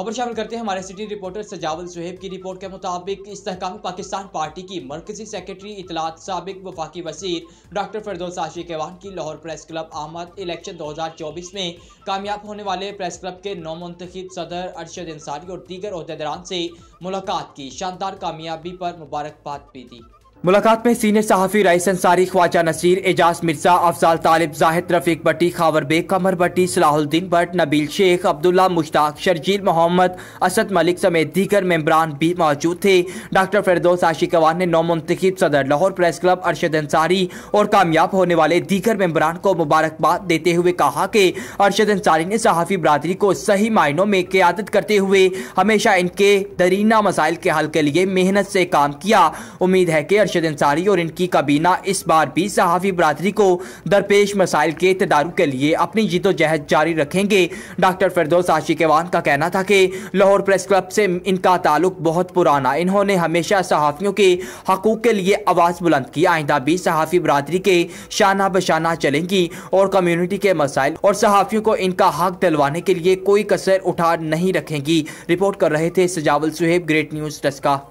खबर शामिल करते हैं हमारे सिटी रिपोर्टर सजावल सुहेब की रिपोर्ट के मुताबिक इसकाम पाकिस्तान पार्टी की मरकजी सेक्रेटरी इतलात सबक वफाकी वजीर डॉक्टर फरदोस साशी केवान की लाहौर प्रेस क्लब आमद इलेक्शन 2024 में कामयाब होने वाले प्रेस क्लब के नौ मंतखब सदर अरशद अंसारी और दीगर अहदेदारान से मुलाकात की शानदार कामयाबी पर मुबारकबाद भी दी मुलाकात में सीनियर सहाफ़ी रईस अंसारी ख्वाजा नसीर एजाज मिर्जा अफजाल तालिब जाहिद रफीक भट्टी खावर बेग कमर भट्टी सलाहुद्दीन भट्ट नबील शेख अब्दुल्ला मुश्ताक शर्जील मोहम्मद असद मलिक समेत दीगर मेम्बरान भी मौजूद थे डॉक्टर फरदोस आशी कवान ने नौ मुंतखब सदर लाहौर प्रेस क्लब अरशद अंसारी और कामयाब होने वाले दीगर मेम्बरान को मुबारकबाद देते हुए कहा कि अरशद अंसारी ने सहाफ़ी बरदरी को सही मायनों में क्यादत करते हुए हमेशा इनके दरीना मसाइल के हल के लिए मेहनत से काम किया उम्मीद है कि अरशद अंसारी और इनकी काबीना इस बार भी सहाफ़ी बरदरी को दरपेश मसाइल के तदारों के लिए अपनी जीतोजहद जारी रखेंगे डॉक्टर फिरदोस आशिकवान का कहना था कि लाहौर प्रेस क्लब से इनका ताल्लुक बहुत पुराना इन्होंने हमेशा सहाफ़ियों के हकूक़ के लिए आवाज़ बुलंद की आइंदा भी सहाफ़ी बरदरी के शाना बशाना चलेंगी और कम्यूनिटी के मसाइल और सहाफ़ियों को इनका हक दिलवाने के लिए कोई कसर उठा नहीं रखेंगी रिपोर्ट कर रहे थे सजावल सुहेब ग्रेट न्यूज़ डस्का